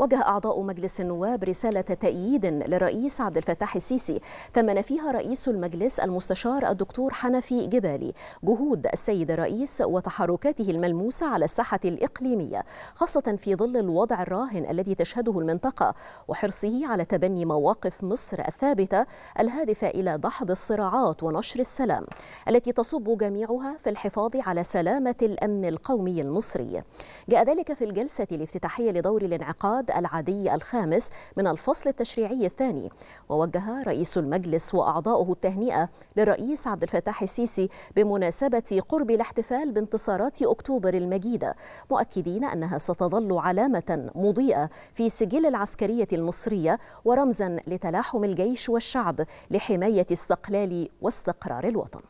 وجه أعضاء مجلس النواب رسالة تأييد للرئيس عبد الفتاح السيسي ثمن فيها رئيس المجلس المستشار الدكتور حنفي جبالي جهود السيد الرئيس وتحركاته الملموسة على الساحة الإقليمية خاصة في ظل الوضع الراهن الذي تشهده المنطقة وحرصه على تبني مواقف مصر الثابتة الهادفة إلى دحض الصراعات ونشر السلام التي تصب جميعها في الحفاظ على سلامة الأمن القومي المصري جاء ذلك في الجلسة الافتتاحية لدور الانعقاد العادي الخامس من الفصل التشريعي الثاني ووجه رئيس المجلس وأعضاؤه التهنئة للرئيس عبد الفتاح السيسي بمناسبة قرب الاحتفال بانتصارات أكتوبر المجيدة مؤكدين أنها ستظل علامة مضيئة في سجل العسكرية المصرية ورمزا لتلاحم الجيش والشعب لحماية استقلال واستقرار الوطن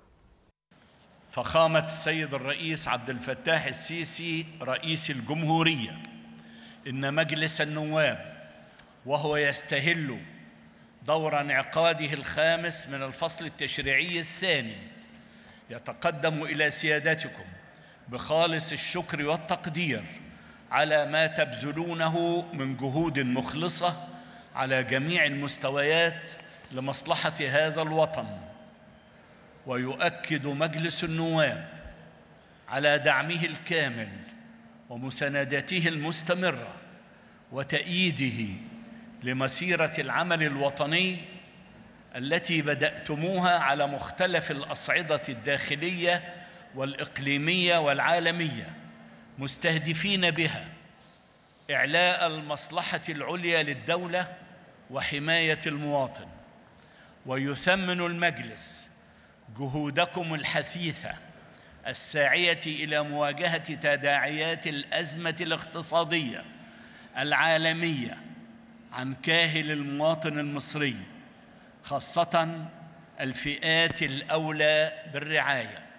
فخامة السيد الرئيس عبد الفتاح السيسي رئيس الجمهورية إن مجلس النواب وهو يستهل دور انعقاده الخامس من الفصل التشريعي الثاني يتقدم إلى سيادتكم بخالص الشكر والتقدير على ما تبذلونه من جهود مخلصة على جميع المستويات لمصلحة هذا الوطن ويؤكد مجلس النواب على دعمه الكامل ومساندته المستمرة وتأييده لمسيرة العمل الوطني التي بدأتموها على مختلف الأصعدة الداخلية والإقليمية والعالمية مستهدفين بها إعلاء المصلحة العليا للدولة وحماية المواطن ويثمن المجلس جهودكم الحثيثه الساعيه الى مواجهه تداعيات الازمه الاقتصاديه العالميه عن كاهل المواطن المصري خاصه الفئات الاولى بالرعايه